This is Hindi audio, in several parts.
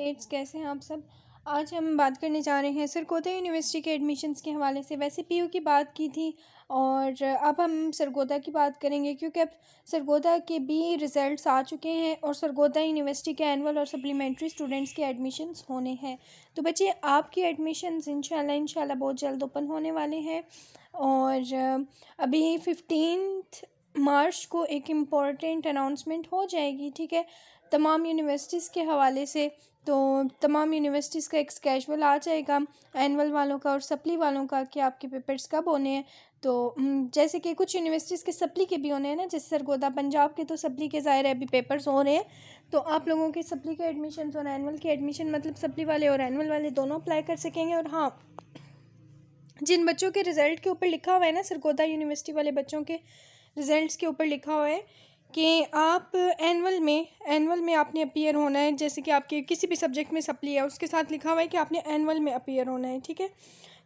स्टेट्स कैसे हैं आप सब आज हम बात करने जा रहे हैं सरगोदा यूनिवर्सिटी के एडमिशन्स के हवाले से वैसे पीयू की बात की थी और अब हम सरगोदा की बात करेंगे क्योंकि अब सरगोदा के भी रिज़ल्ट्स आ चुके हैं और सरगोदा यूनिवर्सिटी के एनअल और सप्लीमेंट्री स्टूडेंट्स के एडमिशन्स होने हैं तो बच्चे आपकी एडमिशन्स इंशाल्लाह इंशाल्लाह बहुत जल्द ओपन होने वाले हैं और अभी फिफ्टीन मार्च को एक इम्पॉर्टेंट अनाउंसमेंट हो जाएगी ठीक है तमाम यूनिवर्सिटीज़ के हवाले से तो तमाम यूनिवर्सिटीज़ का एक स्केजुअल आ जाएगा एनअल वालों का और सप्ली वालों का कि आपके पेपर्स कब होने हैं तो हम्म, जैसे कि कुछ यूनिवर्सिटीज़ के सप्ली के भी होने हैं ना जैसे सरगोदा पंजाब के तो सप्ली के ज़ाहिर है अभी पेपर्स हो रहे हैं तो आप लोगों के सप्ली के एडमिशन और एनअल के एडमिशन मतलब सप्ली वाले और एनअल वाले दोनों अप्लाई कर सकेंगे और हाँ जिन बच्चों के रिज़ल्ट के ऊपर लिखा हुआ है ना सरगोदा यूनिवर्सिटी वाले बच्चों के रिजल्ट्स के ऊपर लिखा हुआ है कि आप एनुअल में एनुअल में आपने अपीयर होना है जैसे कि आपके किसी भी सब्जेक्ट में सप्ली है उसके साथ लिखा हुआ है कि आपने एनुअल में अपीयर होना है ठीक है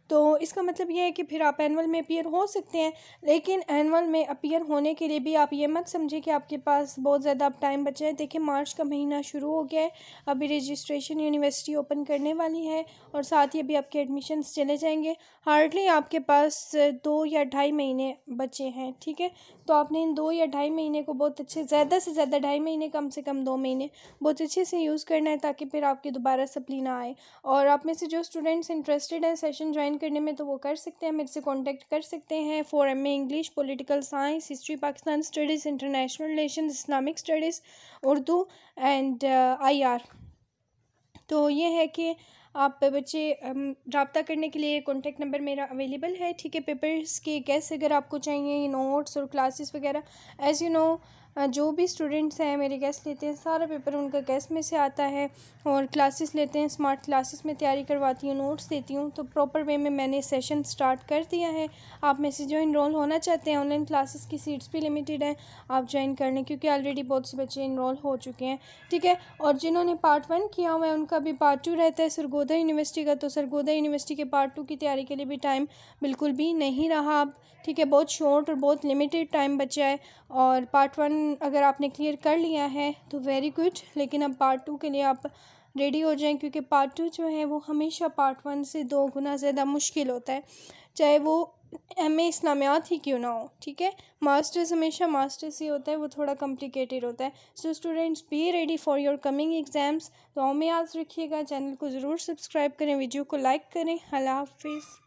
तो इसका मतलब यह है कि फिर आप एनअल में अपीयर हो सकते हैं लेकिन एनअल में अपीयर होने के लिए भी आप ये मत समझिए कि आपके पास बहुत ज़्यादा अब टाइम बचा है देखिए मार्च का महीना शुरू हो गया है अभी रजिस्ट्रेशन यूनिवर्सिटी ओपन करने वाली है और साथ ही अभी आपके एडमिशन्स चले जाएंगे हार्डली आपके पास दो या ढाई महीने बचे हैं ठीक है तो आपने इन दो या ढाई महीने को बहुत अच्छे ज़्यादा से ज़्यादा ढाई महीने कम से कम दो महीने बहुत अच्छे से यूज़ करना है ताकि फिर आपकी दोबारा सप्ली ना आए और आप में से जो स्टूडेंट्स इंटरेस्टेड हैं सेशन ज्वाइन ज्वाइन करने में तो वो कर सकते हैं मेरे से कांटेक्ट कर सकते हैं for M A English political science history Pakistan studies international relation Islamic studies Urdu and I R तो ये है कि आप बच्चे रबता करने के लिए कॉन्टेक्ट नंबर मेरा अवेलेबल है ठीक है पेपर्स के कैसे अगर आपको चाहिए नोट्स और क्लासेस वगैरह एज़ यू नो जो भी स्टूडेंट्स हैं मेरे गेस्ट लेते हैं सारा पेपर उनका गेस्ट में से आता है और क्लासेस लेते हैं स्मार्ट क्लासेस में तैयारी करवाती हूँ नोट्स देती हूँ तो प्रॉपर वे में मैंने सेशन स्टार्ट कर दिया है आप में से जो इनरोल होना चाहते हैं ऑनलाइन क्लासेस की सीट्स भी लिमिटेड हैं आप ज्वाइन कर लें क्योंकि ऑलरेडी बहुत से बच्चे इनरोल हो चुके हैं ठीक है और जिन्होंने पार्ट वन किया हुआ है उनका भी पार्ट टू रहता है सरगोदा यूनिवर्सिटी का तो सरगोदा यूनिवर्सिटी के पार्ट टू की तैयारी के लिए भी टाइम बिल्कुल भी नहीं रहा ठीक है बहुत शॉर्ट और बहुत लिमिटेड टाइम बचा है और पार्ट वन अगर आपने क्लियर कर लिया है तो वेरी गुड लेकिन अब पार्ट टू के लिए आप रेडी हो जाएं क्योंकि पार्ट टू जो है वो हमेशा पार्ट वन से दो गुना ज़्यादा मुश्किल होता है चाहे वो एम ए इस्लामियात ही क्यों ना हो ठीक है मास्टर्स हमेशा मास्टर्स ही होता है वो थोड़ा कॉम्प्लिकेटेड होता है so students be ready for your coming exams तो हमें याद रखिएगा चैनल को ज़रूर सब्सक्राइब करें वीडियो को लाइक करें अल्लाह हाफिज़